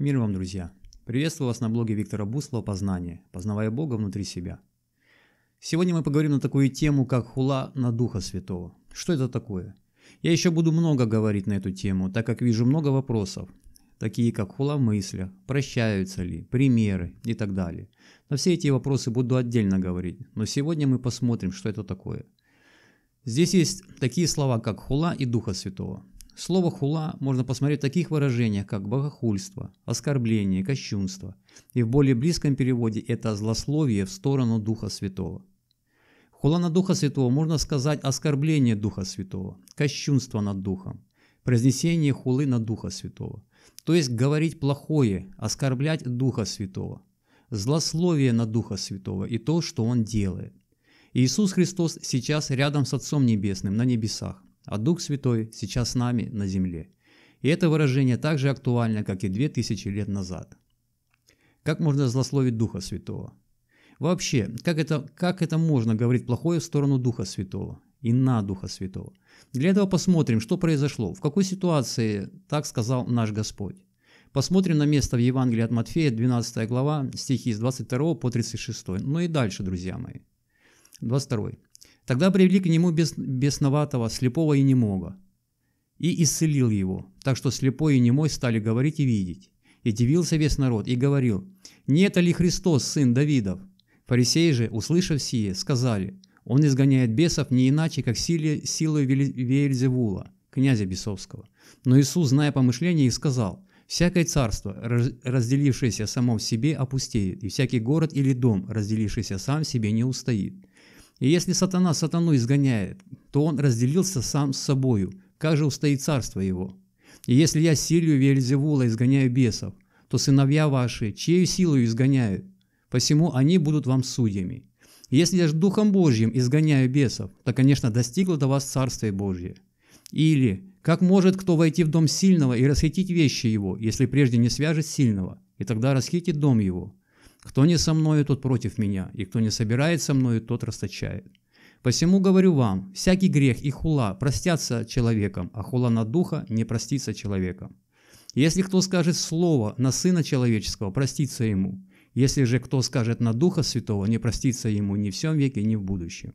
Мир вам, друзья! Приветствую вас на блоге Виктора Буслова «Познание. Познавая Бога внутри себя». Сегодня мы поговорим на такую тему, как хула на Духа Святого. Что это такое? Я еще буду много говорить на эту тему, так как вижу много вопросов, такие как хула в мыслях, прощаются ли, примеры и так далее. На все эти вопросы буду отдельно говорить, но сегодня мы посмотрим, что это такое. Здесь есть такие слова, как хула и Духа Святого. Слово «хула» можно посмотреть в таких выражениях, как богохульство, оскорбление, кощунство, и в более близком переводе это злословие в сторону Духа Святого. Хула на Духа Святого можно сказать оскорбление Духа Святого, кощунство над Духом, произнесение хулы на Духа Святого, то есть говорить плохое, оскорблять Духа Святого, злословие на Духа Святого и то, что Он делает. Иисус Христос сейчас рядом с Отцом Небесным на небесах а Дух Святой сейчас с нами на земле. И это выражение так же актуально, как и две тысячи лет назад. Как можно злословить Духа Святого? Вообще, как это, как это можно говорить плохое в сторону Духа Святого и на Духа Святого? Для этого посмотрим, что произошло, в какой ситуации так сказал наш Господь. Посмотрим на место в Евангелии от Матфея, 12 глава, стихи с 22 по 36. Ну и дальше, друзья мои. 22. Тогда привели к нему бес, бесноватого, слепого и немого, и исцелил его, так что слепой и немой стали говорить и видеть. И дивился весь народ, и говорил, «Не это ли Христос, сын Давидов?» Фарисеи же, услышав сие, сказали, «Он изгоняет бесов не иначе, как силой Вельзевула, князя бесовского». Но Иисус, зная помышления их сказал, «Всякое царство, разделившееся само в себе, опустеет, и всякий город или дом, разделившийся сам в себе, не устоит». И если сатана сатану изгоняет, то он разделился сам с собою, как же устоит царство его? И если я силою Вельзевула изгоняю бесов, то сыновья ваши, чею силою изгоняют? Посему они будут вам судьями. И если я же Духом Божьим изгоняю бесов, то, конечно, достигло до вас Царствие Божье. Или, как может кто войти в дом сильного и расхитить вещи его, если прежде не свяжет сильного, и тогда расхитит дом его? Кто не со мною, тот против меня, и кто не собирает со мною, тот расточает. Посему говорю вам, всякий грех и хула простятся человеком, а хула на духа не простится человеком. Если кто скажет слово на Сына Человеческого, простится ему. Если же кто скажет на Духа Святого, не простится ему ни в всем веке, ни в будущем.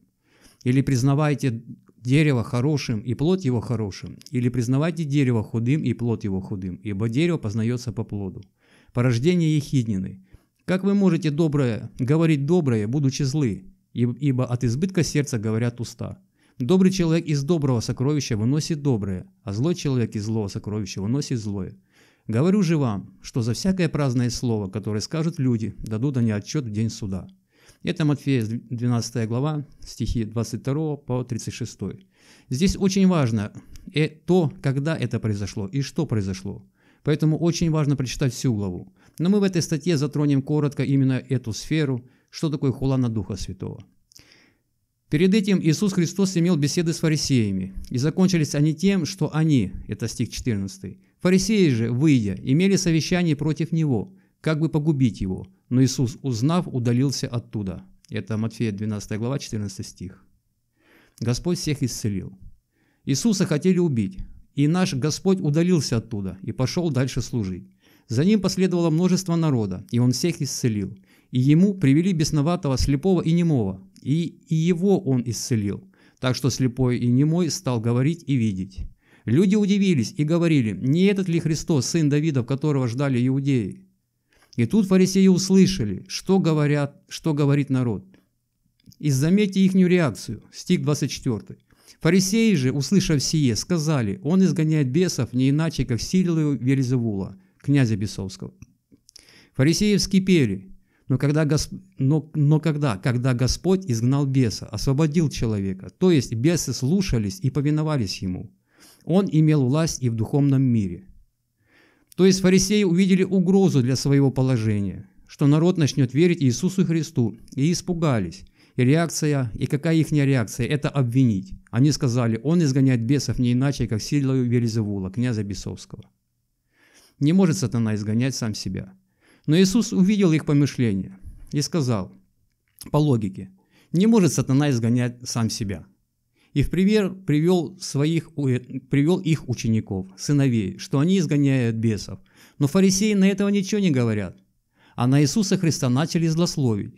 Или признавайте дерево хорошим и плод его хорошим, или признавайте дерево худым и плод его худым, ибо дерево познается по плоду. Порождение ехиднины. Как вы можете доброе говорить доброе, будучи злы, ибо от избытка сердца говорят уста? Добрый человек из доброго сокровища выносит доброе, а злой человек из злого сокровища выносит злое. Говорю же вам, что за всякое праздное слово, которое скажут люди, дадут они отчет в день суда». Это Матфея 12 глава, стихи 22 по 36. Здесь очень важно э, то, когда это произошло и что произошло. Поэтому очень важно прочитать всю главу. Но мы в этой статье затронем коротко именно эту сферу, что такое хула на Духа Святого. Перед этим Иисус Христос имел беседы с фарисеями, и закончились они тем, что они, это стих 14, фарисеи же, выйдя, имели совещание против Него, как бы погубить Его, но Иисус, узнав, удалился оттуда. Это Матфея 12 глава, 14 стих. Господь всех исцелил. Иисуса хотели убить, и наш Господь удалился оттуда и пошел дальше служить. За ним последовало множество народа, и он всех исцелил. И ему привели бесноватого, слепого и немого, и, и его он исцелил. Так что слепой и немой стал говорить и видеть. Люди удивились и говорили, не этот ли Христос, сын Давида, которого ждали иудеи? И тут фарисеи услышали, что, говорят, что говорит народ. И заметьте ихнюю реакцию, стих 24. Фарисеи же, услышав сие, сказали, он изгоняет бесов не иначе, как силою Велизевула, князя бесовского. Фарисеи вскипели, но когда, Госп... но, но когда, когда Господь изгнал беса, освободил человека, то есть бесы слушались и повиновались ему, он имел власть и в духовном мире. То есть фарисеи увидели угрозу для своего положения, что народ начнет верить Иисусу Христу, и испугались, и реакция, и какая их реакция, это обвинить. Они сказали, он изгоняет бесов не иначе, как силой Велизевула, князя бесовского. Не может сатана изгонять сам себя. Но Иисус увидел их помышление и сказал, по логике, не может сатана изгонять сам себя. И в пример привел, своих, э, привел их учеников, сыновей, что они изгоняют бесов. Но фарисеи на этого ничего не говорят. А на Иисуса Христа начали злословить.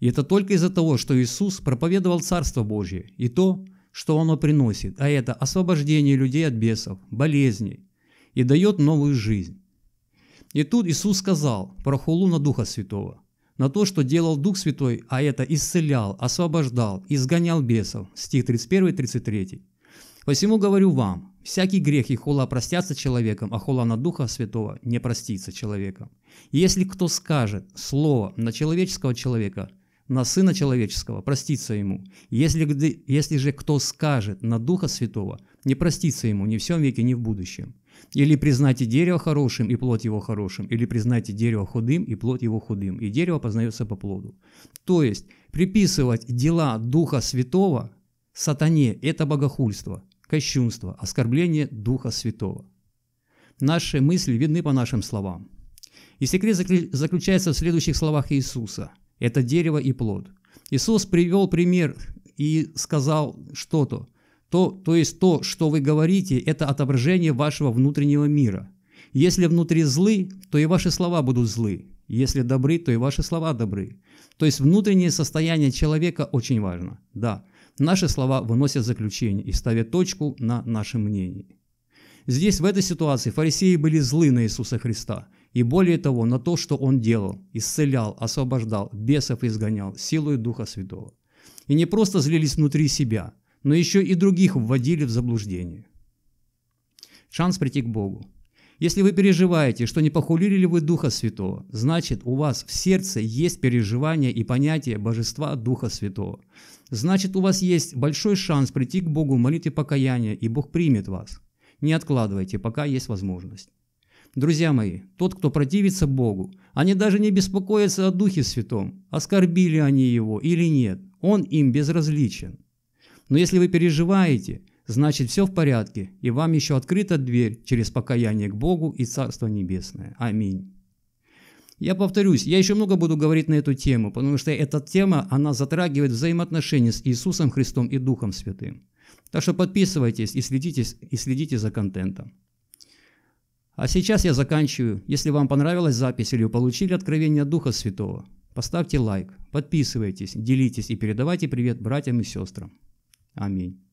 И это только из-за того, что Иисус проповедовал Царство Божье и то, что оно приносит, а это освобождение людей от бесов, болезней и дает новую жизнь. И тут Иисус сказал про хулу на Духа Святого, на то, что делал Дух Святой, а это исцелял, освобождал, изгонял бесов. Стих 31-33. Посему говорю вам, всякий грех и хула простятся человеком, а хула на Духа Святого не простится человеком. если кто скажет слово на человеческого человека, на Сына Человеческого, простится ему. Если, если же кто скажет на Духа Святого, не простится ему ни в всем веке, ни в будущем. Или признайте дерево хорошим и плод его хорошим, или признайте дерево худым и плод его худым, и дерево познается по плоду. То есть приписывать дела Духа Святого сатане – это богохульство, кощунство, оскорбление Духа Святого. Наши мысли видны по нашим словам. И секрет заключается в следующих словах Иисуса –– это дерево и плод. Иисус привел пример и сказал что-то. То, то есть то, что вы говорите, это отображение вашего внутреннего мира. Если внутри злы, то и ваши слова будут злы. Если добры, то и ваши слова добры. То есть внутреннее состояние человека очень важно. Да, наши слова выносят заключение и ставят точку на наше мнение. Здесь, в этой ситуации, фарисеи были злы на Иисуса Христа – и более того, на то, что он делал, исцелял, освобождал, бесов изгонял, силой Духа Святого. И не просто злились внутри себя, но еще и других вводили в заблуждение. Шанс прийти к Богу. Если вы переживаете, что не похулили вы Духа Святого, значит, у вас в сердце есть переживание и понятие Божества Духа Святого. Значит, у вас есть большой шанс прийти к Богу в молитве покаяния, и Бог примет вас. Не откладывайте, пока есть возможность. Друзья мои, тот, кто противится Богу, они даже не беспокоятся о Духе Святом, оскорбили они его или нет, он им безразличен. Но если вы переживаете, значит все в порядке, и вам еще открыта дверь через покаяние к Богу и Царство Небесное. Аминь. Я повторюсь, я еще много буду говорить на эту тему, потому что эта тема, она затрагивает взаимоотношения с Иисусом Христом и Духом Святым. Так что подписывайтесь и следите, и следите за контентом. А сейчас я заканчиваю. Если вам понравилась запись или вы получили откровение Духа Святого, поставьте лайк, подписывайтесь, делитесь и передавайте привет братьям и сестрам. Аминь.